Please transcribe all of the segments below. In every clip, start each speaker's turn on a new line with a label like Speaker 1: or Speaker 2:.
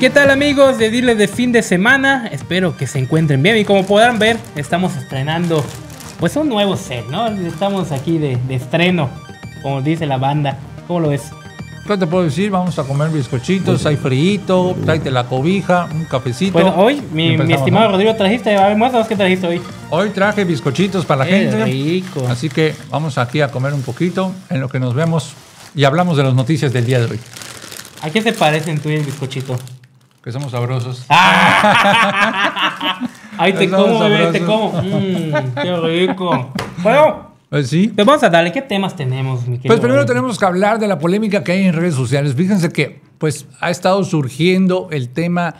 Speaker 1: ¿Qué tal amigos de Dile de fin de semana? Espero que se encuentren bien y como podrán ver estamos estrenando pues un nuevo set, ¿no? Estamos aquí de, estreno, como dice la banda. ¿Cómo lo es ¿Qué te puedo decir? Vamos a comer bizcochitos, hay frito,
Speaker 2: tráete la cobija, un cafecito. Bueno, hoy, mi, estimado
Speaker 1: Rodrigo, trajiste, a ver, qué trajiste hoy.
Speaker 2: Hoy traje bizcochitos para la qué gente. Rico. Así que vamos aquí a comer un poquito en lo que nos vemos y hablamos de las noticias del día de hoy.
Speaker 1: ¿A qué te parecen tú y el bizcochito? Que somos sabrosos. Ah. Ahí te como, bebé, te como. Mm, ¡Qué rico! Bueno. Ah, ¿Sí? Pues vamos a darle, ¿qué temas tenemos, Pues primero
Speaker 2: tenemos que hablar de la polémica que hay en redes sociales. Fíjense que pues ha estado surgiendo el tema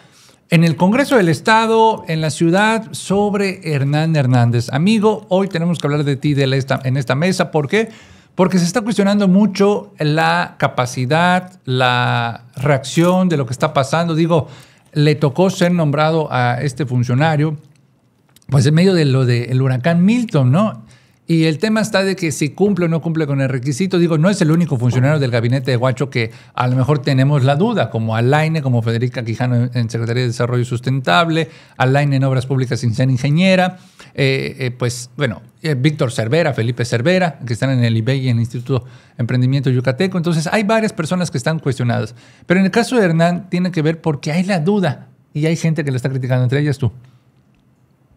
Speaker 2: en el Congreso del Estado, en la ciudad, sobre Hernán Hernández. Amigo, hoy tenemos que hablar de ti de esta, en esta mesa. ¿Por qué? Porque se está cuestionando mucho la capacidad, la reacción de lo que está pasando. Digo, le tocó ser nombrado a este funcionario, pues en medio de lo del huracán Milton, ¿no? Y el tema está de que si cumple o no cumple con el requisito, digo, no es el único funcionario del gabinete de Guacho que a lo mejor tenemos la duda, como Alaine, como Federica Quijano en Secretaría de Desarrollo Sustentable, Alaine en Obras Públicas sin ser ingeniera, eh, eh, pues bueno, eh, Víctor Cervera, Felipe Cervera, que están en el IBEI y en el Instituto Emprendimiento Yucateco. Entonces hay varias personas que están cuestionadas. Pero en el caso de Hernán tiene que ver porque hay la duda y hay gente que lo está criticando, entre ellas tú.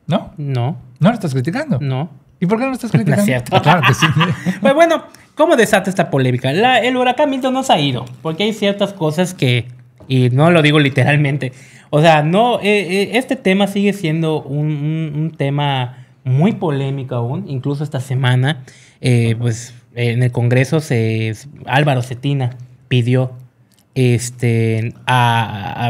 Speaker 2: ¿No? No.
Speaker 1: ¿No lo estás criticando? No. ¿Y por qué no estás criticando? Ah, claro que sí. Pues bueno, ¿cómo desata esta polémica? el huracán Milton no se ha ido, porque hay ciertas cosas que, y no lo digo literalmente, o sea, no, eh, eh, este tema sigue siendo un, tema muy polémico aún, incluso esta semana, eh, pues en el Congreso se, Álvaro Cetina pidió este,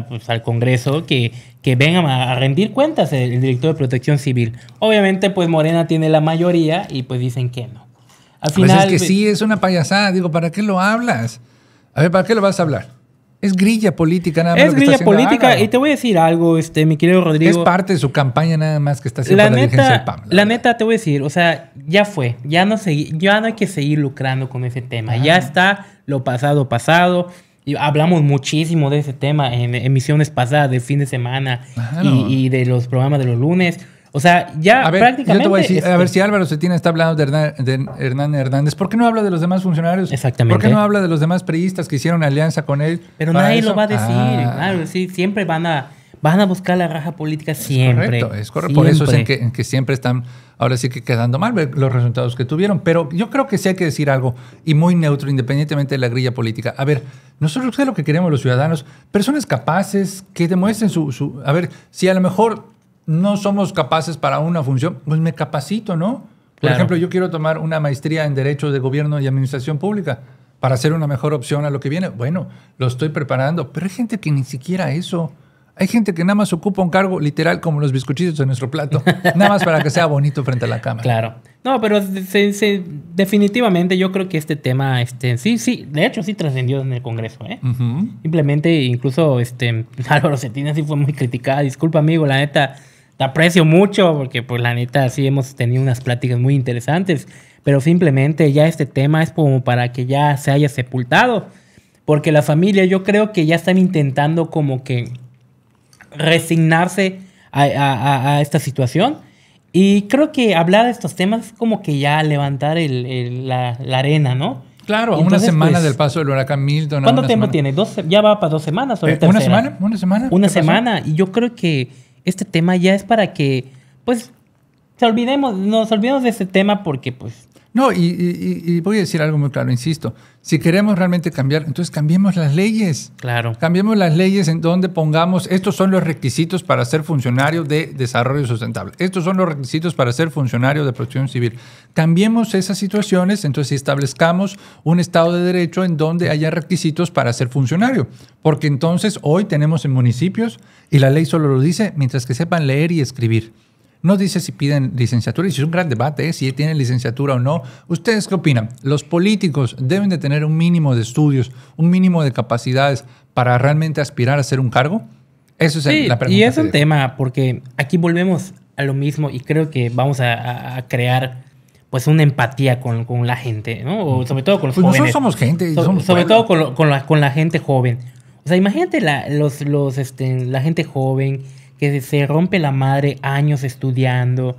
Speaker 1: pues, al Congreso que, que vengan a, rendir cuentas el, director de Protección Civil. Obviamente, pues Morena tiene la mayoría y pues dicen que no. Al final, pues es que pues, sí, es una payasada.
Speaker 2: Digo, ¿para qué lo hablas? A ver, ¿para qué lo vas a hablar? Es grilla política nada más. Es grilla política y te voy a decir algo, este, mi querido Rodrigo. Es parte de su campaña nada más que está haciendo la, neta,
Speaker 1: del La, neta, te voy a decir, o sea, ya fue, ya no, ya no hay que seguir lucrando con ese tema. Ya está lo pasado, pasado. Y hablamos muchísimo de ese tema en emisiones pasadas, de fin de semana y, de los programas de los lunes. O sea, ya a ver, prácticamente. Yo te voy a, decir, a, ver este si
Speaker 2: Álvaro Cetina está hablando de Hernán, Hernández. ¿Por qué no habla de los demás funcionarios? Exactamente. ¿Por qué no habla de los demás periodistas que hicieron alianza con él? Pero nadie lo va a decir. Ah.
Speaker 1: sí, siempre van a van a buscar la raja política siempre. correcto, es correcto. Por eso es en
Speaker 2: que, siempre están, ahora sí que quedando mal los resultados que tuvieron. Pero yo creo que sí hay que decir algo, y muy neutro, independientemente de la grilla política. A ver, nosotros qué es lo que queremos los ciudadanos, personas capaces que demuestren su, A ver, si a lo mejor no somos capaces para una función, pues me capacito, ¿no? Por ejemplo, yo quiero tomar una maestría en Derecho de Gobierno y Administración Pública para hacer una mejor opción a lo que viene. Bueno, lo estoy preparando, pero hay gente que ni siquiera eso. Hay gente que nada más ocupa un cargo literal como los bizcochitos en nuestro plato, nada más para que sea
Speaker 1: bonito frente a la cámara. Claro. No, pero definitivamente yo creo que este tema, este, sí, sí, de hecho sí trascendió en el Congreso. ¿eh? Simplemente, incluso, este, Álvaro Cetina sí fue muy criticada. Disculpa, amigo, la neta, te aprecio mucho porque, pues, la neta, sí hemos tenido unas pláticas muy interesantes. Pero simplemente ya este tema es como para que ya se haya sepultado. Porque la familia yo creo que ya están intentando como que resignarse a, esta situación. Y creo que hablar de estos temas es como que ya levantar el, la, arena, ¿no? Claro, a una semana pues, del paso del huracán Milton. ¿Cuánto tiempo tiene? ¿Dos, ya va para dos semanas. Eh, ¿Una semana?
Speaker 2: ¿Una semana? Una semana.
Speaker 1: Y yo creo que este tema ya es para que, pues, se olvidemos, nos olvidemos de este tema porque, pues, no, y, voy a decir algo muy claro, insisto,
Speaker 2: si queremos realmente cambiar, entonces cambiemos las leyes. Claro. Cambiemos las leyes en donde pongamos, estos son los requisitos para ser funcionario de desarrollo sustentable, estos son los requisitos para ser funcionario de protección civil. Cambiemos esas situaciones, entonces establezcamos un Estado de Derecho en donde haya requisitos para ser funcionario, porque entonces hoy tenemos en municipios, y la ley solo lo dice, mientras que sepan leer y escribir. No dice si piden licenciatura y si es un gran debate, ¿eh? si tienen licenciatura o no. ¿Ustedes qué opinan? Los políticos deben de tener un mínimo de estudios, un mínimo de capacidades para realmente aspirar a ser un cargo. Eso es la pregunta. Y es un
Speaker 1: tema, porque aquí volvemos a lo mismo y creo que vamos a, crear pues una empatía con, con la gente, ¿no? sobre todo con los pues Nosotros somos gente. sobre todo con, la, gente joven. O sea, imagínate la, los, los, este, la gente joven, que se rompe la madre años estudiando,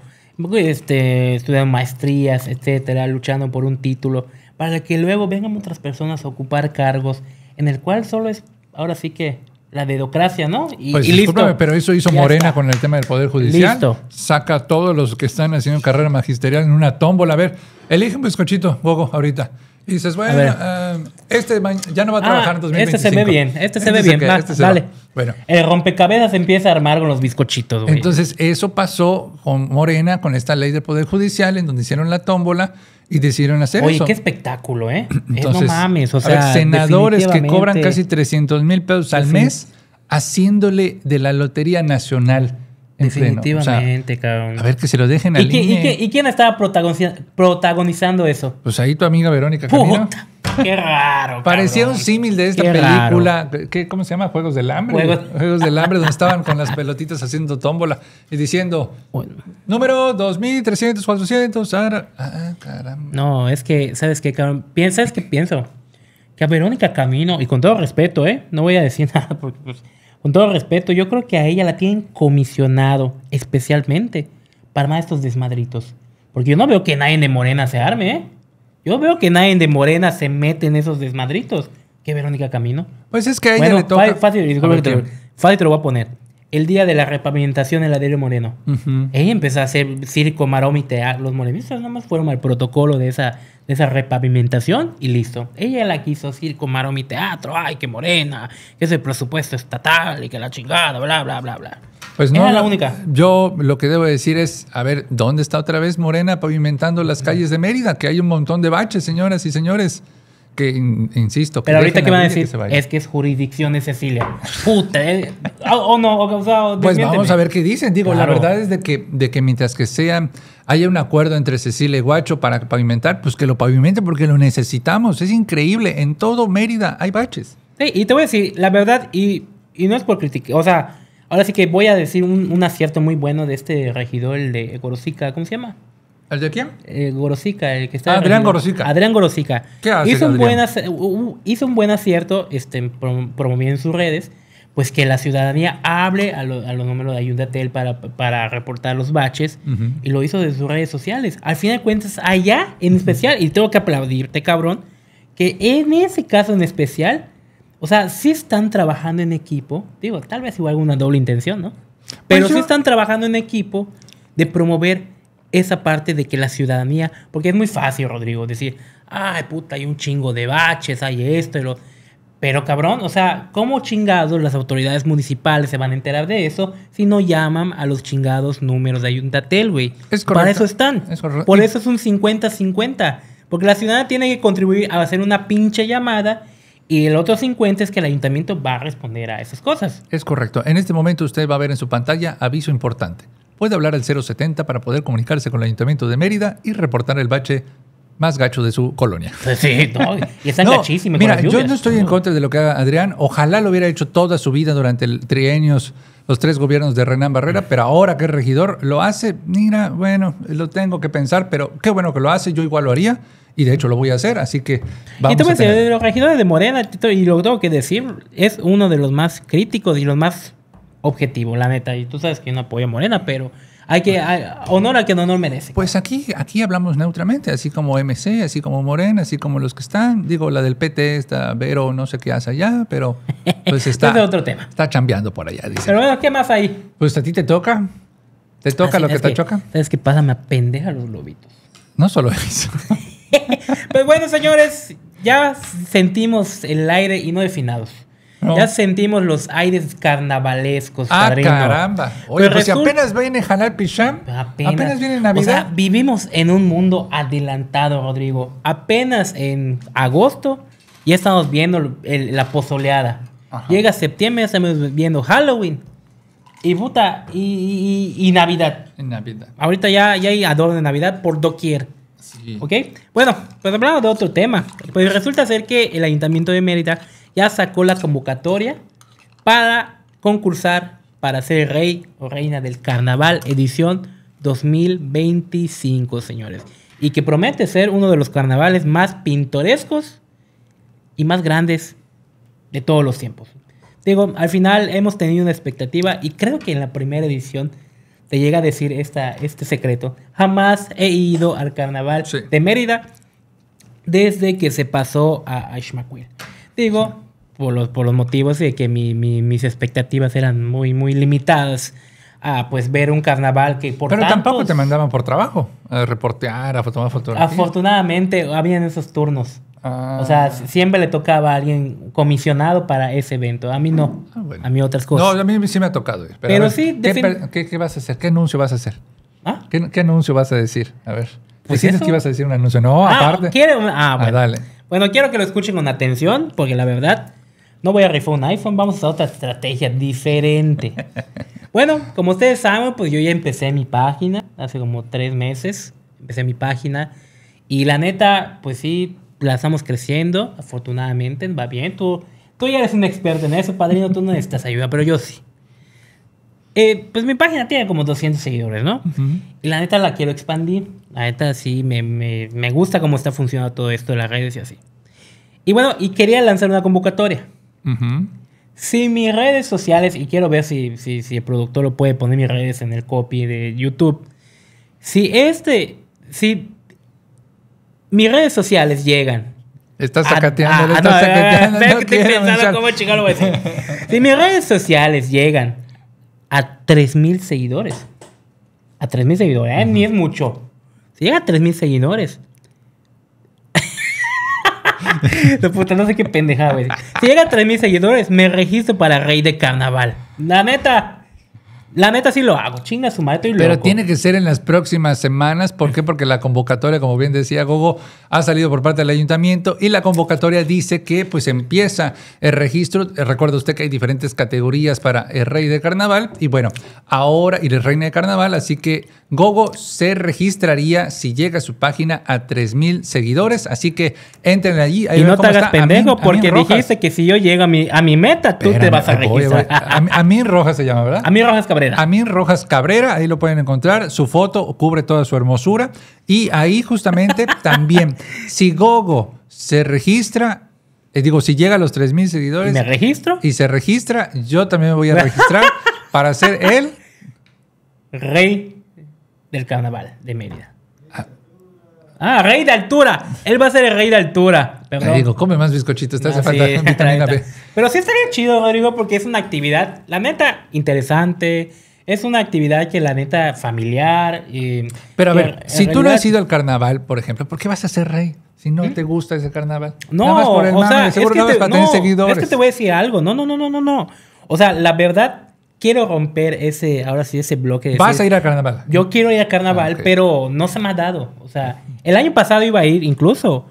Speaker 1: este, estudiando maestrías, etcétera, luchando por un título, para que luego vengan otras personas a ocupar cargos en el cual solo es, ahora sí que la dedocracia, ¿no? Y, pues listo. pero eso hizo Morena con
Speaker 2: el tema del Poder Judicial. Saca a todos los que están haciendo carrera magisterial en una tómbola. A ver, elige un bizcochito, Bogo, ahorita. Y dices, bueno, eh, este ya
Speaker 1: no va a ah, trabajar en 2025. Este se ve bien, este, se este ve bien. vale. Este bueno. El rompecabezas empieza a armar con los bizcochitos. Entonces,
Speaker 2: eso pasó con Morena, con esta ley del Poder Judicial, en donde hicieron la tómbola y decidieron hacer eso. Oye, qué espectáculo,
Speaker 1: ¿eh? eh Entonces, no mames, o sea. senadores que cobran casi
Speaker 2: 300 mil pesos al mes haciéndole de la Lotería Nacional Definitivamente, cabrón. A ver que se lo dejen ahí. ¿Y,
Speaker 1: quién, estaba protagonizando eso?
Speaker 2: Pues ahí tu amiga Verónica Camino.
Speaker 1: Puta, qué raro.
Speaker 2: Parecía un símil de esta película. ¿Cómo se llama? Juegos del Hambre. Juegos, del Hambre, donde estaban con las pelotitas haciendo tómbola y diciendo bueno. número
Speaker 1: 2300, 400. Ah,
Speaker 2: ah, caramba.
Speaker 1: No, es que, ¿sabes qué, cabrón? ¿Sabes qué pienso? Que a Verónica Camino, y con todo respeto, ¿eh? No voy a decir nada porque. Pues, con todo respeto, yo creo que a ella la tienen comisionado especialmente para más estos desmadritos. Porque yo no veo que nadie de Morena se arme, ¿eh? Yo veo que nadie de Morena se mete en esos desmadritos. ¿Qué Verónica Camino? Pues es que a ella le toca... fácil, te lo voy a poner el día de la repavimentación en la de Moreno. Ella empezó a hacer circo, maroma teatro. Los morenistas nomás fueron al protocolo de esa, de esa repavimentación y listo. Ella la quiso circo, maroma teatro. Ay, que morena, que es el presupuesto estatal y que la chingada, bla, bla, bla, bla.
Speaker 2: Pues no. Era la única. Yo lo que debo decir es, a ver, ¿dónde está otra vez Morena pavimentando las calles de Mérida? Que hay un montón de baches, señoras y señores que, insisto. Pero ahorita que van a decir, es que es jurisdicción de Cecilia.
Speaker 1: Puta, eh. ah, o no, o sea, Pues vamos a ver qué dicen. Digo, la verdad
Speaker 2: es de que, de que mientras que sea, haya un acuerdo entre Cecilia y Guacho para pavimentar, pues que lo pavimente porque lo necesitamos. Es
Speaker 1: increíble. En todo Mérida hay baches. Sí, y te voy a decir, la verdad, y, y no es por criticar, o sea, ahora sí que voy a decir un, acierto muy bueno de este regidor, el de Ecorosica ¿cómo se llama? ¿El de quién? Eh, Gorosica, el que está. Ah, Adrián Gorosica. Adrián Gorosica. ¿Qué hace hizo, un buen hizo un buen acierto, este, en sus redes, pues que la ciudadanía hable a, los números de Ayuntatel para, reportar los baches y lo hizo de sus redes sociales. Al fin de cuentas, allá en especial, y tengo que aplaudirte, cabrón, que en ese caso en especial, o sea, sí están trabajando en equipo, digo, tal vez igual alguna doble intención, ¿no? Pues Pero sí están trabajando en equipo de promover esa parte de que la ciudadanía, porque es muy fácil, Rodrigo, decir, ay, puta, hay un chingo de baches, hay esto y lo... Pero cabrón, o sea, ¿cómo chingados las autoridades municipales se van a enterar de eso si no llaman a los chingados números de Ayuntatel, güey? Es correcto. Para eso están. Por eso es un 50-50. Porque la ciudad tiene que contribuir a hacer una pinche llamada y el otro 50 es que el ayuntamiento va a responder a esas cosas. Es correcto.
Speaker 2: En este momento usted va a ver en su pantalla aviso importante puede hablar al 070 para poder comunicarse con el Ayuntamiento de Mérida y reportar el bache más gacho de su colonia. Sí, no, y están no, Mira, yo no estoy en contra de lo que haga Adrián. Ojalá lo hubiera hecho toda su vida durante el trienios, los tres gobiernos de Renán Barrera, pero ahora que es regidor lo hace, mira, bueno, lo tengo que pensar, pero qué bueno que lo hace, yo igual lo haría. Y de hecho lo voy a hacer, así que vamos y tú, pues, a eh,
Speaker 1: Los regidores de Morena, y lo tengo que decir, es uno de los más críticos y los más objetivo, la neta. Y tú sabes que yo no apoyo a Morena, pero hay que hay, honor a quien honor
Speaker 2: merece. Pues aquí, aquí hablamos neutramente, así como MC, así como Morena, así como los que están. Digo, la del PT está Vero, no sé qué hace allá, pero pues está. es otro tema. Está chambeando por allá, dice. Pero
Speaker 1: bueno, ¿qué más hay?
Speaker 2: Pues a ti te toca. ¿Te toca lo que te choca?
Speaker 1: Sabes que pásame a
Speaker 2: pendeja los lobitos. No solo eso.
Speaker 1: pues bueno, señores, ya sentimos el aire y no definados. Ya sentimos los aires carnavalescos. Ah, caramba. Oye, Pero pues si
Speaker 2: apenas viene Hanal Pisham, apenas, viene Navidad. O sea,
Speaker 1: vivimos en un mundo adelantado, Rodrigo. Apenas en agosto ya estamos viendo la pozoleada. Llega septiembre, ya estamos viendo Halloween. Y puta, y, Navidad. Navidad. Ahorita ya, ya hay adorno de Navidad por doquier. Sí. ¿Ok? Bueno, pues hablamos de otro tema. Pues resulta ser que el Ayuntamiento de Mérida ya sacó la convocatoria para concursar para ser rey o reina del carnaval edición 2025, señores. Y que promete ser uno de los carnavales más pintorescos y más grandes de todos los tiempos. Digo, al final hemos tenido una expectativa y creo que en la primera edición te llega a decir esta, este secreto. Jamás he ido al carnaval de Mérida desde que se pasó a Ashmaquil. Digo, por los, por los motivos de que mis expectativas eran muy, muy limitadas a pues ver un carnaval que por Pero tampoco te mandaban por trabajo,
Speaker 2: a reportear, a tomar fotografías.
Speaker 1: Afortunadamente habían esos turnos. Ah. O sea, siempre le tocaba a alguien comisionado para ese evento. A mí no. Ah, a mí otras cosas. No, a
Speaker 2: mí sí me ha tocado. Pero, sí. ¿qué,
Speaker 1: ¿qué, vas a hacer? ¿Qué anuncio vas a hacer? ¿Ah? ¿Qué, anuncio vas
Speaker 2: a decir? A ver. Pues ¿Te que ibas a decir un anuncio? No, aparte.
Speaker 1: Quiere un... Ah, bueno. Bueno, quiero que lo escuchen con atención, porque la verdad no voy a rifar un iPhone, vamos a otra estrategia diferente. bueno, como ustedes saben, pues yo ya empecé mi página hace como tres meses. Empecé mi página y la neta, pues sí, la estamos creciendo, afortunadamente, va bien. Tú, tú ya eres un experto en eso, padrino, tú no necesitas ayuda, pero yo sí. Eh, pues mi página tiene como 200 seguidores, ¿no? Y la neta la quiero expandir. La neta sí, me, me gusta cómo está funcionando todo esto de las redes y así. Y bueno, y quería lanzar una convocatoria. Si mis redes sociales, y quiero ver si, si, el productor lo puede poner mis redes en el copy de YouTube. Si este, si mis redes sociales llegan. Estás sacateando, Si mis redes sociales llegan a 3.000 seguidores, a 3.000 seguidores, eh, ni es mucho. Si llega a 3.000 seguidores, no, puta, no sé qué pendejada, güey. Si llega a 3.000 seguidores, me registro para Rey de Carnaval. La neta. La neta sí lo hago, chinga su madre, y Pero
Speaker 2: tiene que ser en las próximas semanas. ¿Por qué? Porque la convocatoria, como bien decía Gogo, ha salido por parte del ayuntamiento y la convocatoria dice que pues empieza el registro. Eh, recuerda usted que hay diferentes categorías para el rey de carnaval y bueno, ahora y el reina de carnaval. Así que Gogo se registraría si llega a su página a 3000 seguidores. Así que entren allí. y no te hagas pendejo porque dijiste que si yo llego a mi, a mi meta, tú te vas a registrar. A mí Rojas se llama, ¿verdad? A mí Rojas, llama. Amin Rojas Cabrera, ahí lo pueden encontrar. Su foto cubre toda su hermosura. Y ahí justamente también, si Gogo se registra, eh, digo, si llega a los 3.000 seguidores. ¿Y registro? Y se registra, yo también me voy a registrar
Speaker 1: para ser el rey del carnaval de Mérida. Ah, rey de altura. Él va a ser el rey de altura. Perdón. Rodrigo, come más bizcochitos, te hace ah, falta vitamina B. Pero sí estaría chido, Rodrigo, porque es una actividad, la neta, interesante. Es una actividad que la neta familiar. Y, Pero a ver, si tú no has ido al carnaval, por ejemplo, ¿por
Speaker 2: qué vas a ser rey? Si no ¿Mm? te gusta ese carnaval. No, por el o sea, que no para no, Es que te
Speaker 1: voy a decir algo. No, no, no, no, no, no. O sea, la verdad, quiero romper ese, ahora sí, ese bloque. De Vas a ir a carnaval. Yo quiero ir a carnaval, ah, pero no se me ha dado. O sea, el año pasado iba a ir incluso,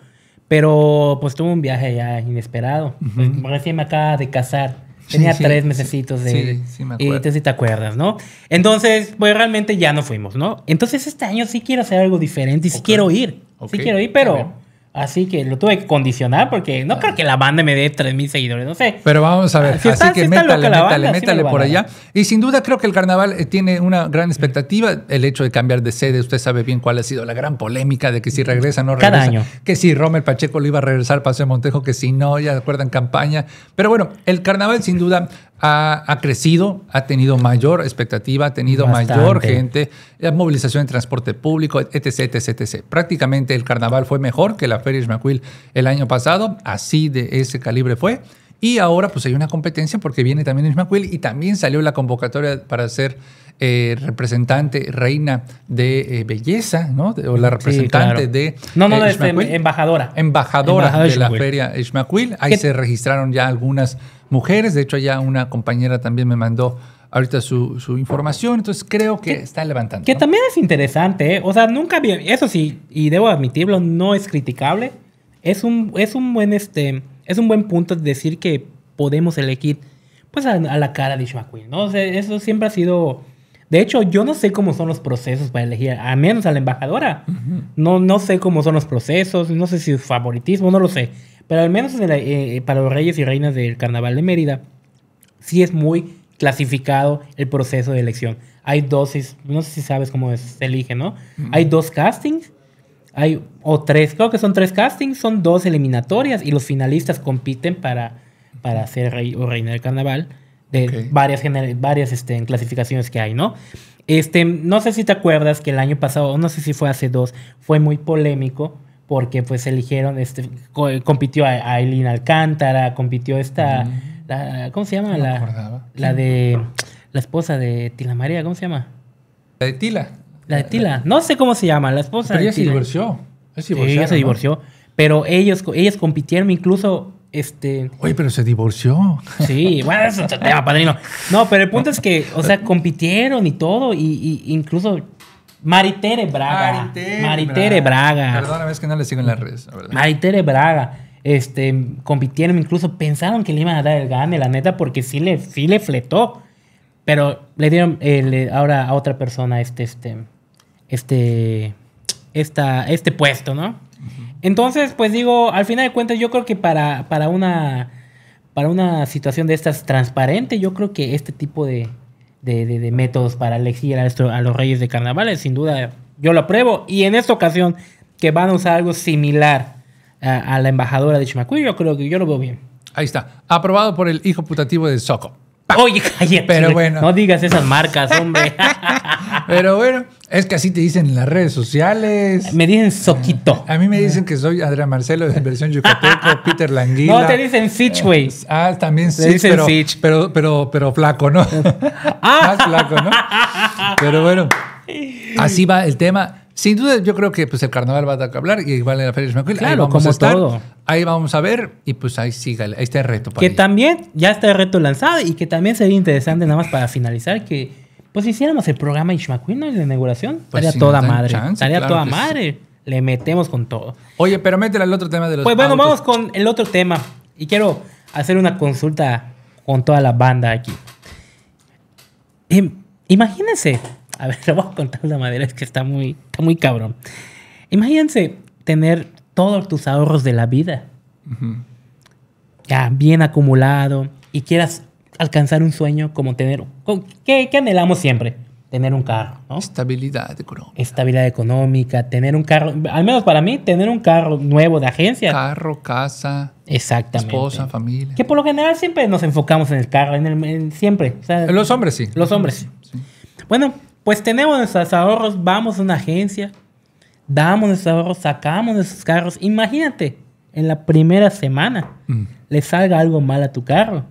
Speaker 1: pero pues tuve un viaje ya inesperado. Pues, recién me acaba de casar. Tenía tres sí, de... Sí, sí, me acuerdo. Y te acuerdas, ¿no? Entonces, pues realmente ya no fuimos, ¿no? Entonces este año sí quiero hacer algo diferente y sí quiero ir. Sí quiero ir, pero Así que lo tuve que condicionar porque no ah. creo que la banda me dé mil seguidores, no sé.
Speaker 2: Pero vamos a ver, ah, así que métale, métale, métale por allá. Y sin duda creo que el carnaval eh, tiene una gran expectativa. El hecho de cambiar de sede, usted sabe bien cuál ha sido la gran polémica de que si regresa o no regresa. año. Que si Romer Pacheco lo iba a regresar, Paseo Montejo, que si no, ya acuerdan campaña. Pero bueno, el carnaval sin duda ha, crecido, ha tenido mayor expectativa, ha tenido mayor gente, la movilización en transporte público, etc, etc, etc. Prácticamente el carnaval fue mejor que la Ferris McQuill el año pasado, así de ese calibre fue. Y ahora pues hay una competencia porque viene también Ismaquil y también salió la convocatoria para ser eh, representante, reina de eh, belleza, ¿no? o la representante de... No, no, eh, este, embajadora. Embajadora, de la feria Ismaquil. Ahí se registraron ya algunas mujeres. De hecho ya una compañera también me mandó ahorita su,
Speaker 1: información. Entonces creo que, está levantando. Que también es interesante, O sea, nunca vi. Eso sí, y debo admitirlo, no es criticable. Es un, es un buen este es un buen punto decir que podemos elegir pues a, la cara de Ishmael ¿no? eso siempre ha sido... De hecho, yo no sé cómo son los procesos para elegir, a menos a la embajadora. no, no sé cómo son los procesos, no sé si es favoritismo, no lo sé. Pero al menos eh, eh, para los reyes y reinas del carnaval de Mérida, sí es muy clasificado el proceso de elección. Hay dos... no sé si sabes cómo se elige, ¿no? Hay dos castings hay o tres, creo que son tres castings, son dos eliminatorias y los finalistas compiten para, para ser rey o reina del carnaval de varias, varias este, clasificaciones que hay, ¿no? Este, no sé si te acuerdas que el año pasado, no sé si fue hace dos, fue muy polémico porque pues eligieron, este, compitió a, Eileen Alcántara, compitió esta, ¿cómo se llama? la, la de, la esposa de Tila María, ¿cómo se llama? La de Tila. La de Tila. No sé cómo se llama, la esposa. de Tila. se divorció. Ella se divorció. ella se divorció. Pero ellos, compitieron incluso. Este...
Speaker 2: Oye, pero se divorció.
Speaker 1: Sí, bueno, eso es tema, padrino. No, pero el punto es que, o sea, compitieron y todo, y, incluso Maritere Braga. Maritere, Braga. Braga. Perdóname,
Speaker 2: es que no le sigo en las redes.
Speaker 1: Maritere Braga. Este, compitieron, incluso pensaron que le iban a dar el gane, la neta, porque sí le, le fletó. Pero le dieron eh, ahora a otra persona, este, este este, esta, este puesto, ¿no? Entonces, pues digo, al final de cuentas, yo creo que para, para, una, para una situación de estas transparente, yo creo que este tipo de, métodos para elegir a, los reyes de carnavales, sin duda, yo lo apruebo. Y en esta ocasión, que van a usar algo similar a, la embajadora de Chimacuy, yo creo que yo lo veo bien. Ahí está, aprobado por el hijo putativo de Soco. Oye, Pero bueno. No
Speaker 2: digas esas marcas, hombre. Pero bueno. Es que así te dicen en las redes sociales. Me dicen ah, Soquito. A mí me dicen que soy Adrián Marcelo de Inversión Yucateco, Peter Languila. No, te dicen Sitch, güey. Eh, ah, también Sitch, pero, Pero, pero, flaco, ¿no? Ah. Más flaco, ¿no? Pero bueno, así va el tema. Sin duda, yo creo que pues, el carnaval va a dar hablar y igual en la Feria de Ismaquil. Claro, como todo. Ahí vamos a ver y pues ahí sigue, Ahí está el reto Que
Speaker 1: también ya está el reto lanzado y que también sería interesante, nada más para finalizar, que pues si hiciéramos el programa McQueen en la inauguración. Pues estaría toda madre. estaría toda madre. Le metemos con todo. Oye, pero métele al otro tema de los. Pues bueno, vamos con el otro tema. Y quiero hacer una consulta con toda la banda aquí. Em, imagínense. A ver, lo voy a contar la madera, es que está muy, muy cabrón. Imagínense tener todos tus ahorros de la vida. Ya bien acumulado. Y quieras alcanzar un sueño como tener... ¿Qué, anhelamos siempre? Tener un carro, Estabilidad económica. Estabilidad económica, tener un carro, al menos para mí, tener un carro nuevo de agencia. Carro, casa. Exactamente. Esposa, familia. Que por lo general siempre nos enfocamos en el carro, en siempre. los hombres sí. Los hombres. Bueno, pues tenemos nuestros ahorros, vamos a una agencia, damos nuestros ahorros, sacamos nuestros carros. Imagínate, en la primera semana mm. le salga algo mal a tu carro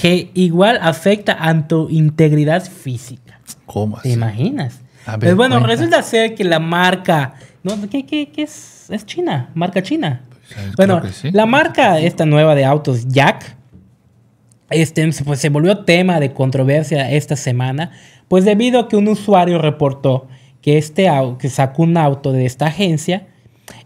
Speaker 1: que igual afecta a tu integridad física. ¿Cómo así? ¿Te imaginas? pues bueno, resulta ser que la marca, ¿no? ¿Qué, es? Es China, marca China. Pues, bueno, la marca esta nueva de autos, Jack, este, pues, se volvió tema de controversia esta semana, pues debido a que un usuario reportó que, este, que sacó un auto de esta agencia,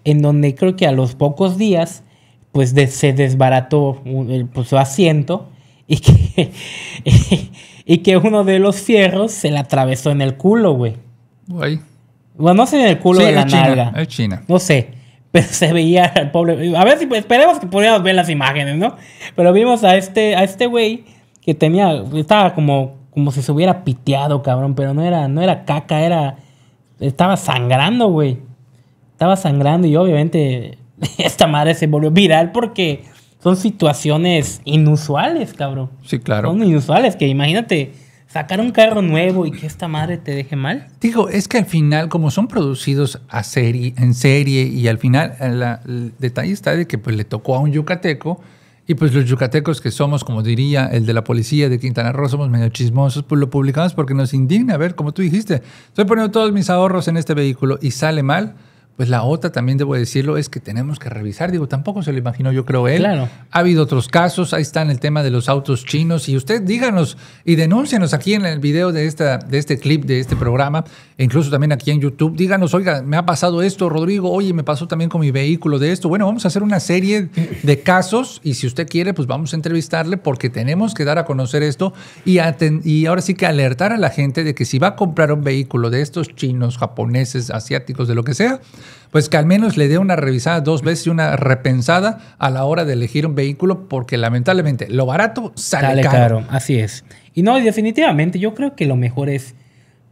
Speaker 1: en donde creo que a los pocos días, pues se desbarató el, pues, su asiento y que, uno de los fierros se le atravesó en el culo, güey. Güey. Bueno, no sé en el culo de la China, nalga. China. No sé. Pero se veía al pobre. A ver si pues, esperemos que podamos ver las imágenes, ¿no? Pero vimos a este, a este güey que tenía. Estaba como, como si se hubiera piteado, cabrón. Pero no era, no era caca, era. Estaba sangrando, güey. Estaba sangrando y obviamente esta madre se volvió viral porque son situaciones inusuales, cabrón. Sí, claro. Son inusuales, que imagínate sacar un carro nuevo y que esta madre te deje mal. Digo, es que al final, como son producidos
Speaker 2: a serie, en serie, y al final eh, la, el detalle está de que pues, le tocó a un yucateco, y pues los yucatecos que somos, como diría el de la policía de Quintana Roo, somos medio chismosos, pues lo publicamos porque nos indigna a ver, como tú dijiste, estoy poniendo todos mis ahorros en este vehículo y sale mal pues la otra, también debo decirlo, es que tenemos que revisar. Digo, tampoco se lo imagino yo creo él. Claro. Ha habido otros casos, ahí está en el tema de los autos chinos. Y usted díganos y denúncienos aquí en el video de, esta, de este clip, de este programa, e incluso también aquí en YouTube. Díganos, oiga, me ha pasado esto, Rodrigo, oye, me pasó también con mi vehículo de esto. Bueno, vamos a hacer una serie de casos y si usted quiere, pues vamos a entrevistarle porque tenemos que dar a conocer esto y ahora sí que alertar a la gente de que si va a comprar un vehículo de estos chinos, japoneses, asiáticos, de lo que sea, pues que al menos le dé una revisada dos veces y una repensada a la hora de
Speaker 1: elegir un vehículo, porque lamentablemente lo barato sale, caro. Así es. Y no, definitivamente yo creo que lo mejor es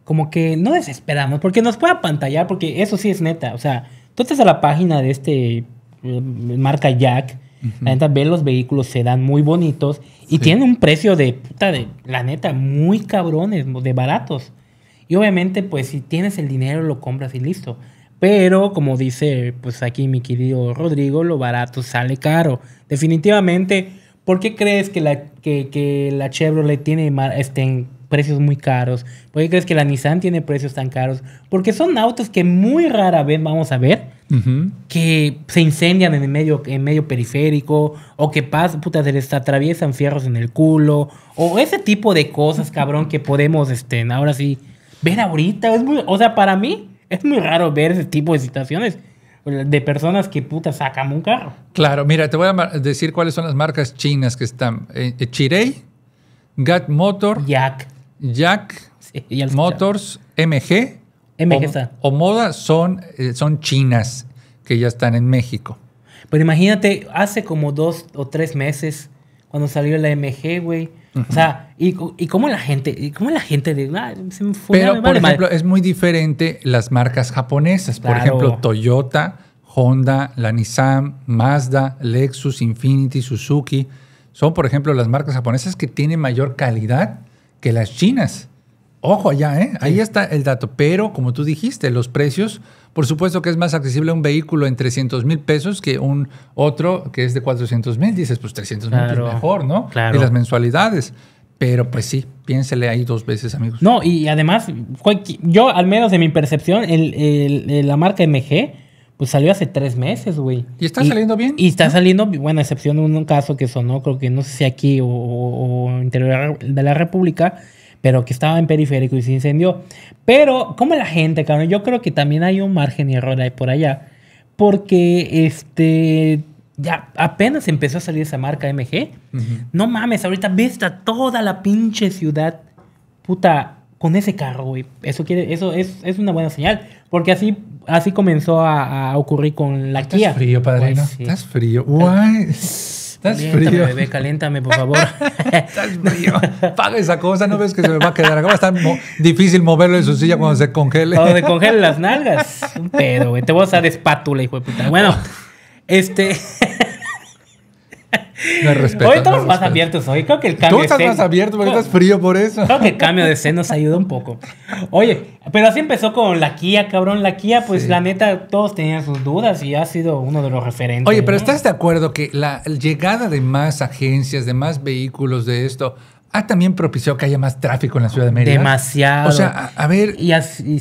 Speaker 1: como que no desesperamos, porque nos puede pantallar porque eso sí es neta. O sea, tú estás a la página de este eh, marca Jack. La neta, ver los vehículos se dan muy bonitos y tienen un precio de puta de, la neta, muy cabrones, de baratos. Y obviamente, pues si tienes el dinero, lo compras y listo. Pero como dice pues aquí mi querido Rodrigo, lo barato sale caro. Definitivamente, ¿por qué crees que la, que, que la Chevrolet tiene este, precios muy caros? ¿Por qué crees que la Nissan tiene precios tan caros? Porque son autos que muy rara vez vamos a ver que se incendian en el medio, en medio periférico o que pas puta, se les atraviesan fierros en el culo o ese tipo de cosas, cabrón, que podemos, este, ahora sí, ver ahorita. Es muy, o sea, para mí es muy raro ver ese tipo de situaciones de personas que puta sacan un carro.
Speaker 2: Claro, mira, te voy a decir cuáles son las marcas chinas que están. Eh, eh GAT Motor, Jack, Jack Motors, MG, MG o, Moda son, eh, son chinas
Speaker 1: que ya están en México. Pero imagínate, hace como dos o tres meses, cuando salió la MG, güey, o sea, y, y cómo la gente, y cómo la gente ah, se me fue, Pero, por ejemplo,
Speaker 2: es muy diferente las marcas japonesas. Por ejemplo, Toyota, Honda, la Nissan, Mazda, Lexus, Infinity, Suzuki. Son, por ejemplo, las marcas japonesas que tienen mayor calidad que las chinas. Ojo allá, ¿eh? Ahí está el dato. Pero, como tú dijiste, los precios, por supuesto que es más accesible un vehículo en 300 mil pesos que un otro que es de 400 mil. Dices, pues 300 mil es mejor, ¿no? Claro. Y las mensualidades. Pero pues sí, piénsele ahí dos veces, amigos.
Speaker 1: No, y además, yo al menos de mi percepción, la marca MG, pues salió hace tres meses, güey. ¿Y está saliendo bien? Y está saliendo, bueno, excepción de un, caso que sonó, creo que no sé si aquí o interior de la República, pero que estaba en periférico y se incendió. Pero, como la gente, cabrón? Yo creo que también hay un margen y error ahí por allá, porque este. Ya apenas empezó a salir esa marca MG. No mames, ahorita vista toda la pinche ciudad, puta, con ese carro, güey. Eso, quiere, eso es, es una buena señal. Porque así así comenzó a, ocurrir con la Estás Frío, padre, pues Estás
Speaker 2: frío, padrino.
Speaker 1: Estás caliéntame, bebé, caliéntame, por favor.
Speaker 2: Estás frío. Paga esa cosa, ¿no ves que se me va a quedar? Acá va a estar difícil moverlo en su silla cuando se congele. Cuando se congelen las
Speaker 1: nalgas. Un pedo, güey. Te voy a usar espátula, hijo de puta. Bueno, este... Me respeto, hoy estamos más abiertos hoy. Creo que el cambio Tú estás más abierto porque estás frío por eso. Creo que el cambio de C nos ayuda un poco. Oye, pero así empezó con la Kia, cabrón. La Kia, pues la neta, todos tenían sus dudas y ha sido uno de los referentes. Oye, pero ¿estás de acuerdo que la
Speaker 2: llegada de más agencias, de más vehículos de esto, ha ah, también propiciado que haya más tráfico en la ciudad de Mérida. Demasiado. O sea, a, ver,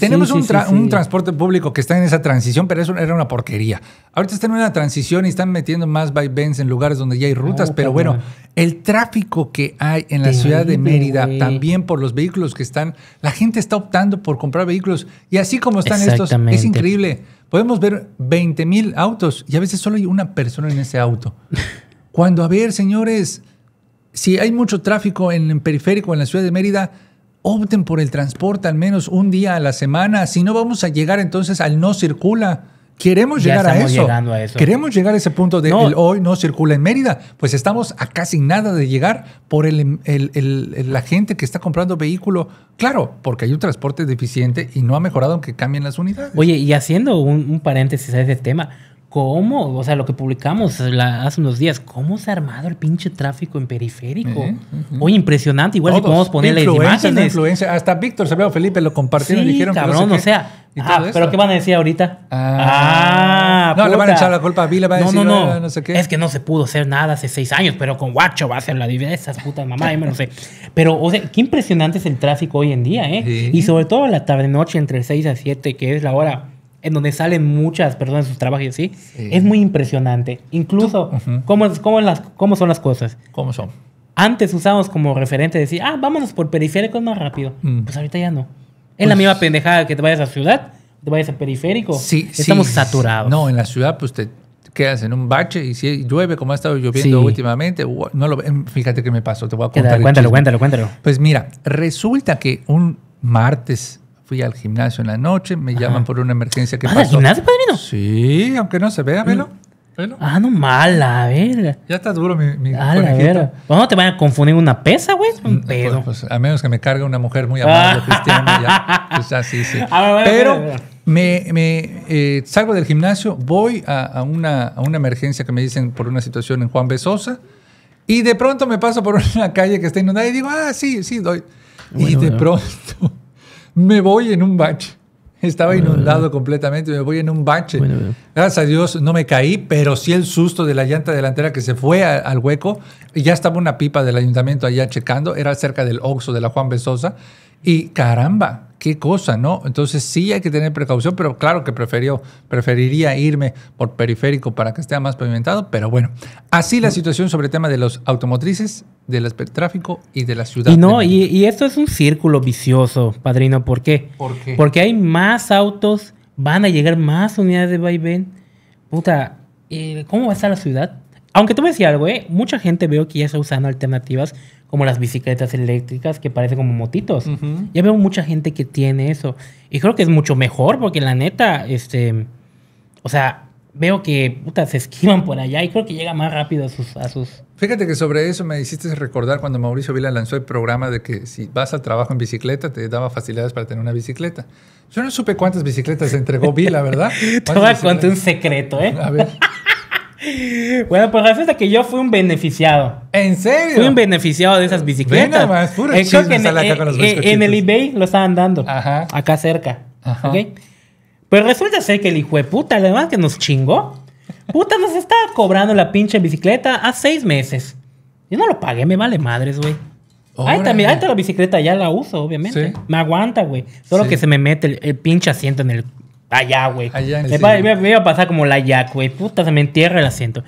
Speaker 2: tenemos un, transporte público que está en esa transición, pero eso era una porquería. Ahorita están en una transición y están metiendo más bybens en lugares donde ya hay rutas, pero pues bueno, el tráfico que hay en la ciudad de Mérida, también por los vehículos que están, la gente está optando por comprar vehículos y así como están estos, es increíble. Podemos ver 20 mil autos y a veces solo hay una persona en ese auto. Cuando, a ver, señores, si hay mucho tráfico en el periférico, en la ciudad de Mérida, opten por el transporte al menos un día a la semana. Si no, vamos a llegar entonces al no circula. Queremos llegar a eso. Queremos llegar a ese punto de hoy no circula en Mérida. Pues estamos a casi nada de llegar por el, la gente que está comprando vehículo. Claro, porque hay un transporte deficiente y no ha mejorado aunque cambien las unidades. Oye, y haciendo
Speaker 1: un paréntesis a ese tema, cómo, o sea, lo que publicamos hace unos días, cómo se ha armado el pinche tráfico en periférico. Uh Oye, impresionante, igual si podemos ponerle imágenes.
Speaker 2: Influencia. Hasta Víctor Sabreo Felipe lo compartieron sí, y dijeron cabrón, que o sea, ah, pero ¿qué van a decir ahorita?
Speaker 1: Ah, ah no, le van a echar la culpa a Vila, va a no, decir, no, no, ah, no sé qué. Es que no se pudo hacer nada hace seis años, pero con Guacho va a ser la de esas putas mamá, yo me lo sé. Pero, o sea, qué impresionante es el tráfico hoy en día, ¿eh? Y sobre todo la tarde-noche entre 6 a 7, que es la hora en donde salen muchas personas de sus trabajos y así, sí. es muy impresionante. Incluso, cómo, las, cómo son las cosas. ¿Cómo son? Antes usábamos como referente decir, ah, vámonos por periférico más rápido. Mm. Pues ahorita ya no. Es la pues misma pendejada que te vayas a ciudad, te vayas a periférico. Sí, Estamos saturados.
Speaker 2: No, en la ciudad, pues te quedas en un bache y si llueve como ha estado lloviendo últimamente, no lo, em, fíjate qué me pasó, te voy a contar. cuéntalo, cuéntalo, cuéntalo. Pues mira, resulta que un martes fui al gimnasio en la noche, me llaman por una emergencia que ¿Vas pasó. al gimnasio, padrino? Sí, aunque no se vea, mm. velo.
Speaker 1: Ah, no, mala, verga. Ya está duro mi, mi a ah, la no te van a confundir una pesa, güey. Un mm, pedo. Pues, pues, a menos
Speaker 2: que me cargue una mujer muy amable, ah. cristiana, ya. Pues así, sí. Pero... me, me eh, salgo del gimnasio, voy a, una, a, una, emergencia que me dicen por una situación en Juan Besosa, y de pronto me paso por una calle que está inundada y digo, ah, sí, sí, doy. y de pronto me voy en un bache. Estaba inundado completamente, me voy en un bache. Gracias a Dios no me caí, pero sí el susto de la llanta delantera que se fue al hueco. Y ya estaba una pipa del ayuntamiento allá checando, era cerca del Oxo de la Juan Besosa. Y caramba, qué cosa, ¿no? Entonces sí hay que tener precaución, pero claro que preferió, preferiría irme por periférico para que esté más pavimentado, pero bueno, así la mm. situación sobre el tema de los automotrices, del tráfico y de la ciudad. Y no,
Speaker 1: y, esto es un círculo vicioso, padrino, ¿por qué? ¿por qué? Porque hay más autos, van a llegar más unidades de vaivén. Puta, eh, ¿cómo va a estar la ciudad? Aunque tú me decías algo, ¿eh? Mucha gente veo que ya está usando alternativas como las bicicletas eléctricas que parecen como motitos. Ya veo mucha gente que tiene eso. Y creo que es mucho mejor porque la neta, este... O sea, veo que puta, se esquivan por allá y creo que llega más rápido a sus, a sus...
Speaker 2: Fíjate que sobre eso me hiciste recordar cuando Mauricio Vila lanzó el programa de que si vas al trabajo en bicicleta te daba facilidades para tener una bicicleta. Yo no supe cuántas bicicletas entregó Vila, ¿verdad?
Speaker 1: a contar un secreto, ¿eh? A ver. Bueno, pues resulta que yo fui un beneficiado. ¿En serio? Fui un beneficiado de esas bicicletas. Más, eh, eh, en, el eBay lo estaban dando. Ajá. Acá cerca. Ajá. ¿Okay? Pues resulta ser que el hijo de puta, además que nos chingó, puta nos estaba cobrando la pinche bicicleta a seis meses. Yo no lo pagué, me vale madres, güey.
Speaker 2: Ahí también, ahí está
Speaker 1: la bicicleta, ya la uso, obviamente. Me aguanta, güey. Solo que se me mete el pinche asiento en el Allá, güey. me, iba a pasar como la Jack, güey. Puta, se me entierra el asiento.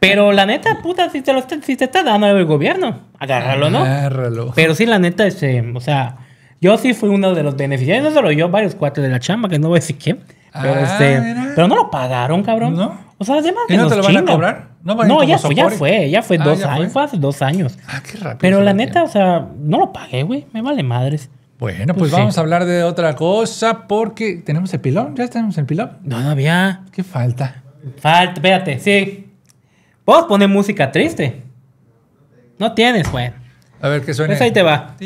Speaker 1: Pero la neta, puta, si te, lo, si te está dando el gobierno,
Speaker 2: agárralo, ¿no? Agárralo.
Speaker 1: Pero sí, la neta, este, o sea, yo sí fui uno de los beneficiarios. No solo yo, varios cuates de la chamba, que no voy a decir quién. Pero, ah, este, pero no lo pagaron, cabrón. No. O sea, además que ¿Y no te lo van a cobrar? No, ya, fue, ya fue, ya fue, ah, dos años, fue. hace dos años. Ah, qué rápido. Pero la neta, o sea, no lo pagué, güey. Me vale madres.
Speaker 2: Bueno, pues, pues vamos a hablar de otra cosa porque tenemos el pilón, ya tenemos el pilón. No, no había. ¿Qué falta?
Speaker 1: Falta, espérate, sí. Vos poner música triste. No tienes, güey. A ver qué suena. Pues ahí te va.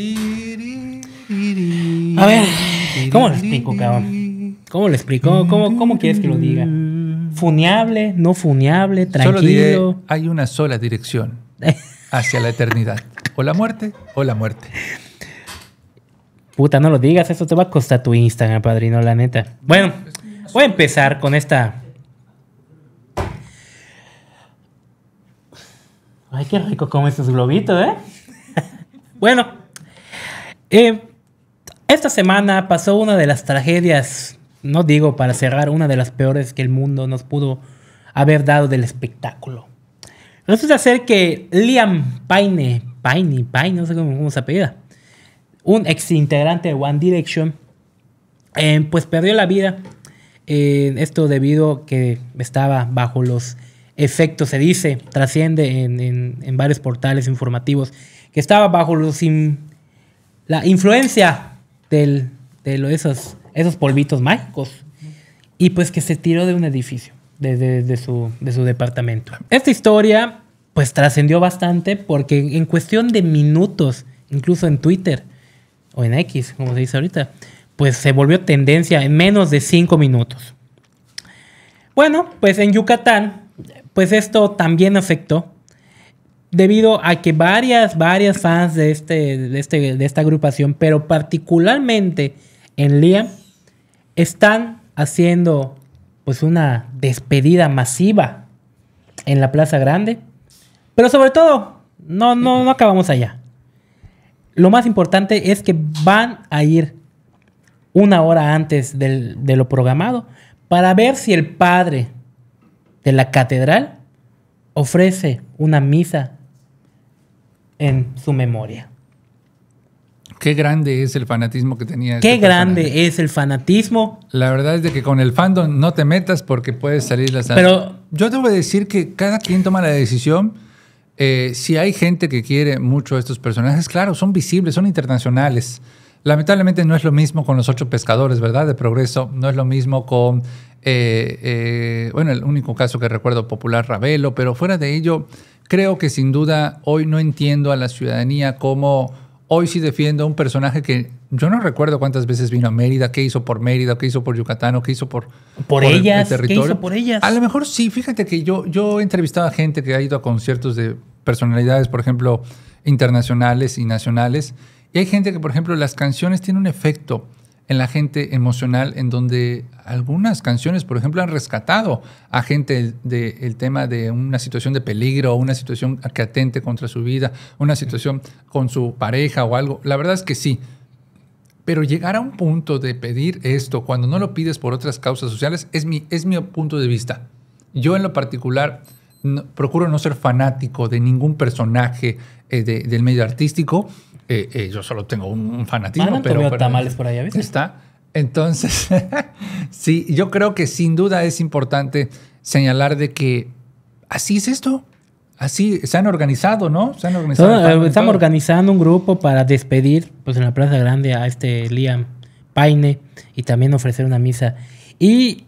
Speaker 1: A ver, ¿cómo lo explico, cabrón? ¿Cómo lo explico? ¿Cómo, quieres que lo diga? Funeable, no funiable? tranquilo.
Speaker 2: hay una sola dirección hacia la eternidad. O la muerte o la muerte.
Speaker 1: Puta, no lo digas, eso te va a costar tu Instagram, padrino, la neta. Bueno, voy a empezar con esta. Ay, qué rico como esos globitos, ¿eh? bueno, eh, esta semana pasó una de las tragedias, no digo para cerrar, una de las peores que el mundo nos pudo haber dado del espectáculo. Resulta ser que Liam Paine, Paine, Paine, no sé cómo, cómo se apellida un ex integrante de One Direction, eh, pues perdió la vida. Eh, esto debido a que estaba bajo los efectos, se dice, trasciende en, varios portales informativos, que estaba bajo los la influencia de esos, esos polvitos mágicos y pues que se tiró de un edificio, su, de su departamento. Esta historia pues trascendió bastante porque en cuestión de minutos, incluso en Twitter, o en X, como se dice ahorita, pues se volvió tendencia en menos de 5 minutos. Bueno, pues en Yucatán, pues esto también afectó debido a que varias, varias fans de, este, de, este, esta agrupación, pero particularmente en Liam, están haciendo pues una despedida masiva en la Plaza Grande. Pero sobre todo, no, no, no acabamos allá. Lo más importante es que van a ir una hora antes de lo programado para ver si el padre de la catedral ofrece una misa en su memoria. Qué grande es
Speaker 2: el fanatismo que tenía. Qué este grande es el fanatismo. La verdad es de que con el fandom no te metas porque puedes salir las. Pero yo debo decir que cada quien toma la decisión eh, si hay gente que quiere mucho estos personajes, claro, son visibles, son internacionales. Lamentablemente no es lo mismo con los ocho pescadores, ¿verdad? De progreso, no es lo mismo con, eh, eh, bueno, el único caso que recuerdo popular, Ravelo, pero fuera de ello, creo que sin duda hoy no entiendo a la ciudadanía cómo hoy sí defiendo a un personaje que yo no recuerdo cuántas veces vino a Mérida, qué hizo por Mérida, qué hizo por Yucatán, o qué hizo por, por, el, territorio. ¿Qué hizo por ellas. A lo mejor sí, fíjate que yo, yo he entrevistado a gente que ha ido a conciertos de personalidades, por ejemplo, internacionales y nacionales, y hay gente que, por ejemplo, las canciones tienen un efecto en la gente emocional, en donde algunas canciones, por ejemplo, han rescatado a gente del tema de una situación de peligro, una situación que atente contra su vida, una situación con su pareja o algo. La verdad es que sí. Pero llegar a un punto de pedir esto cuando no lo pides por otras causas sociales es mi, es mi punto de vista. Yo en lo particular procuro no ser fanático de ningún personaje eh, del medio artístico, eh, eh, yo solo tengo un, fanatismo. pero, tamales por ahí Está. Entonces, sí, yo creo que sin duda es importante señalar de que así es esto. Así se han organizado, ¿no? Se han organizado. estamos
Speaker 1: organizando un grupo para despedir, pues en la Plaza Grande a este Liam Paine y también ofrecer una misa. Y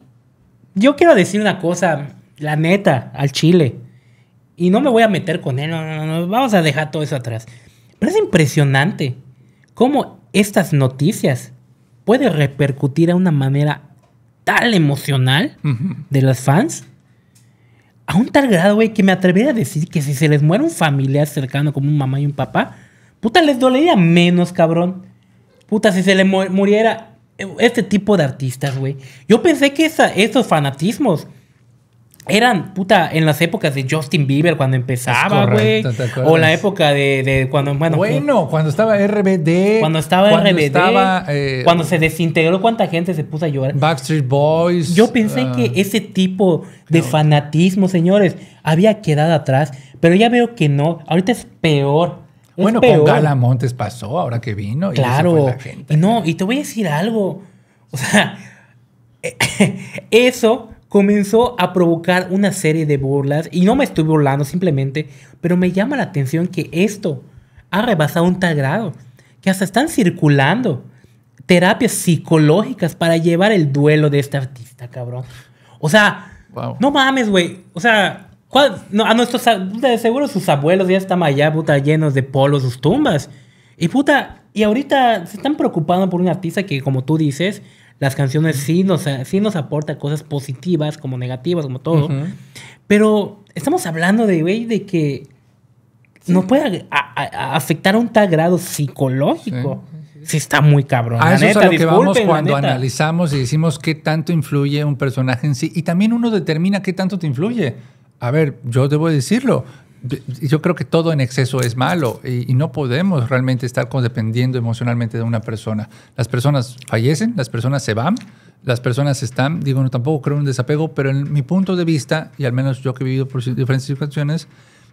Speaker 1: yo quiero decir una cosa, la neta, al Chile. Y no me voy a meter con él, vamos a dejar todo eso atrás. Pero es impresionante cómo estas noticias pueden repercutir a una manera Tal emocional de los fans. A un tal grado, güey, que me atrevería a decir que si se les muere un familiar cercano como un mamá y un papá, puta, les dolería menos, cabrón. Puta, si se le muriera eh, este tipo de artistas, güey. Yo pensé que esa, estos fanatismos eran, puta, en las épocas de Justin Bieber cuando empezaba, güey. O la época de, cuando, bueno. Eh,
Speaker 2: cuando estaba RBD.
Speaker 1: Cuando estaba RBD. Eh, cuando se desintegró, cuánta gente se puso a llorar. Backstreet Boys. Yo pensé ah. que ese tipo de fanatismo, señores, había quedado atrás. Pero ya veo que no. Ahorita es peor. bueno, con Gala Montes pasó
Speaker 2: ahora que vino. claro.
Speaker 1: no, y te voy a decir algo. O sea, eso comenzó a provocar una serie de burlas y no me estoy burlando simplemente, pero me llama la atención que esto ha rebasado un tal grado que hasta están circulando terapias psicológicas para llevar el duelo de este artista, cabrón. O sea, no mames, güey. O sea, a nuestros de seguro sus abuelos ya están allá, puta, llenos de polos sus tumbas. Y puta, y ahorita se están preocupando por un artista que, como tú dices, las canciones sí nos, sí nos aporta cosas positivas como negativas, como todo. Pero estamos hablando de, de que no puede afectar a un tal grado psicológico. si está muy cabrón. A eso es a lo que vamos cuando
Speaker 2: analizamos y decimos qué tanto influye un personaje en sí. Y también uno determina qué tanto te influye. A ver, yo debo decirlo yo creo que todo en exceso es malo y, no podemos realmente estar dependiendo emocionalmente de una persona. Las personas fallecen, las personas se van, las personas están, digo, no tampoco creo en un desapego, pero en mi punto de vista, y al menos yo que he vivido por diferentes situaciones,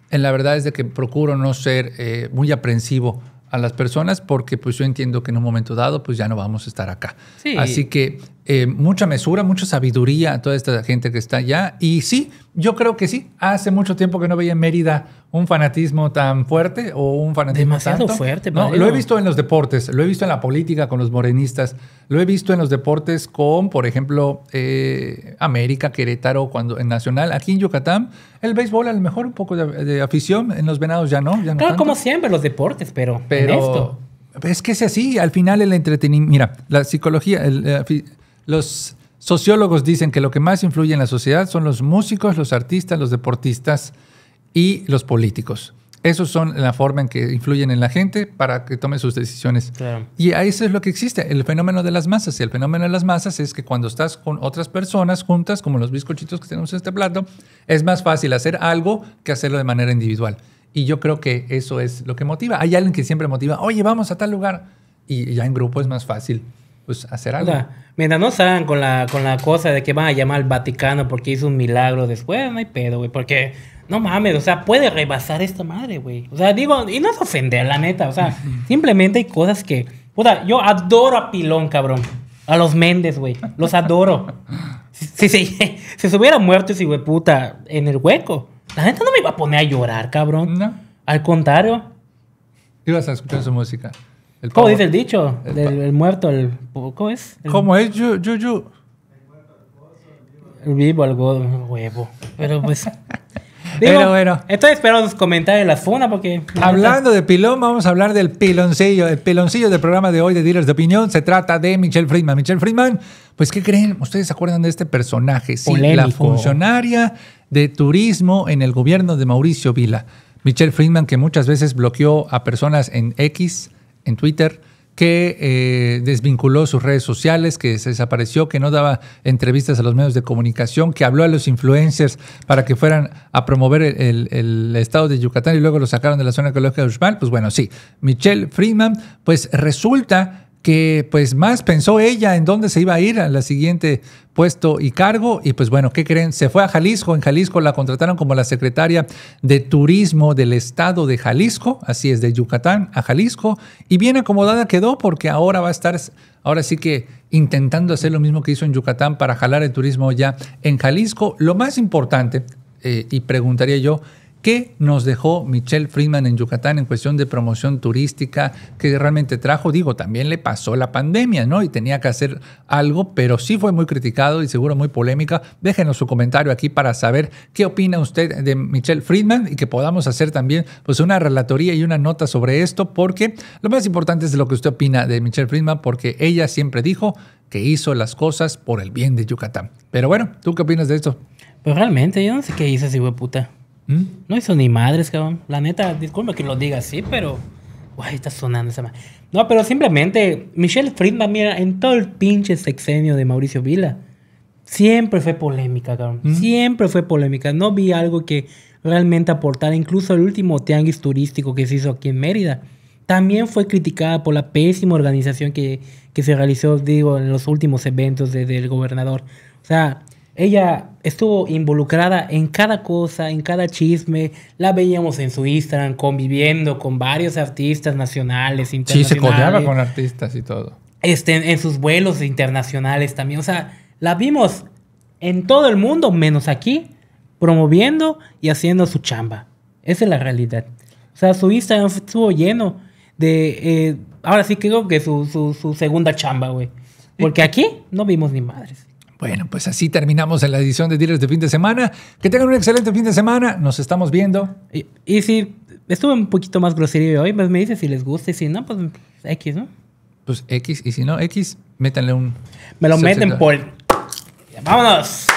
Speaker 2: en la verdad es de que procuro no ser eh, muy aprensivo a las personas porque pues yo entiendo que en un momento dado pues ya no vamos a estar acá. Así que eh, mucha mesura, mucha sabiduría a toda esta gente que está allá. Y sí, yo creo que sí. Hace mucho tiempo que no veía en Mérida un fanatismo tan fuerte o un fanatismo demasiado fuerte. No, lo he visto en los deportes, lo he visto en la política con los morenistas, lo he visto en los deportes con, por ejemplo, eh, América, Querétaro, cuando en Nacional, aquí en Yucatán, el béisbol a lo mejor un poco de, afición, en los Venados ya no. Ya no claro, como siempre los deportes, pero, pero esto. Es que es así, al final el entretenimiento, mira, la psicología, el, eh, los sociólogos dicen que lo que más influye en la sociedad son los músicos, los artistas, los deportistas y los políticos. Esos son la forma en que influyen en la gente para que tomen sus decisiones. Y ahí eso es lo que existe, el fenómeno de las masas. Y el fenómeno de las masas es que cuando estás con otras personas juntas, como los bizcochitos que tenemos en este plato, es más fácil hacer algo que hacerlo de manera individual. Y yo creo que eso es lo que motiva. Hay alguien que siempre motiva, oye, vamos a tal lugar. Y ya en grupo
Speaker 1: es más fácil pues hacer algo. Mira, no salgan con la, con la cosa de que van a llamar al Vaticano porque hizo un milagro después, no hay pedo, güey, porque no mames, o sea, puede rebasar esta madre, güey. O sea, digo, y no es ofender, la neta, o sea, simplemente hay cosas que, puta, yo adoro a Pilón, cabrón. A los Méndez, güey. Los adoro. Si, sí si, se hubiera muerto ese güey puta en el hueco, la neta no me iba a poner a llorar, cabrón. No. Al contrario. Ibas a escuchar su música.
Speaker 2: ¿Cómo dice el dicho? El,
Speaker 1: del, muerto, el... ¿Cómo es? El, ¿Cómo es? Yo, yo, El vivo, el huevo. Pero pues... pero bueno. Estoy esperando los comentarios de la zona porque... Hablando de
Speaker 2: pilón, vamos a hablar del piloncillo. El piloncillo del programa de hoy de Dealers de Opinión se trata de Michelle Friedman. Michelle Friedman, pues ¿qué creen? ¿Ustedes se acuerdan de este personaje? Sí, la funcionaria de turismo en el gobierno de Mauricio Vila. Michelle Friedman que muchas veces bloqueó a personas en X en Twitter que eh, desvinculó sus redes sociales, que se desapareció, que no daba entrevistas a los medios de comunicación, que habló a los influencers para que fueran a promover el, estado de Yucatán y luego lo sacaron de la zona ecológica de Uxmal. Pues bueno, sí, Michelle Freeman, pues resulta que pues más pensó ella en dónde se iba a ir a la siguiente puesto y cargo y pues bueno, ¿qué creen? Se fue a Jalisco, en Jalisco la contrataron como la secretaria de Turismo del Estado de Jalisco, así es, de Yucatán a Jalisco y bien acomodada quedó porque ahora va a estar, ahora sí que intentando hacer lo mismo que hizo en Yucatán para jalar el turismo ya en Jalisco. Lo más importante, eh, y preguntaría yo, ¿Qué nos dejó Michelle Friedman en Yucatán en cuestión de promoción turística que realmente trajo? Digo, también le pasó la pandemia, ¿no? Y tenía que hacer algo, pero sí fue muy criticado y seguro muy polémica. Déjenos su comentario aquí para saber qué opina usted de Michelle Friedman y que podamos hacer también pues una relatoría y una nota sobre esto, porque lo más importante es lo que usted opina de Michelle Friedman, porque ella siempre dijo que hizo las cosas por el bien de Yucatán. Pero bueno, ¿tú qué
Speaker 1: opinas de esto? Pues realmente, yo no sé qué hizo si puta. ¿Mm? No hizo ni madres, cabrón. La neta, disculpe que lo diga así, pero. Guay, está sonando esa madre. No, pero simplemente, Michelle Friedman, mira, en todo el pinche sexenio de Mauricio Vila, siempre fue polémica, cabrón. ¿Mm? Siempre fue polémica. No vi algo que realmente aportara. Incluso el último tianguis turístico que se hizo aquí en Mérida también fue criticada por la pésima organización que, se realizó, digo, en los últimos eventos del gobernador. O sea, ella estuvo involucrada en cada cosa, en cada chisme. La veíamos en su Instagram conviviendo con varios artistas nacionales, internacionales. Sí, se codeaba con artistas y todo. Este, en, sus vuelos internacionales también. O sea, la vimos en todo el mundo, menos aquí, promoviendo y haciendo su chamba. Esa es la realidad. O sea, su Instagram estuvo lleno de... Eh, ahora sí creo que su, su, su segunda chamba, güey. Porque aquí no vimos ni madres. Bueno, pues así terminamos en la
Speaker 2: edición de Dealers de fin de semana. Que tengan un excelente fin de semana. Nos estamos viendo. Y, si
Speaker 1: estuve un poquito más grosería hoy, pues me dice si les gusta y si no, pues X, ¿no? Pues X y si no X, métanle un... Me lo meten por... Vámonos.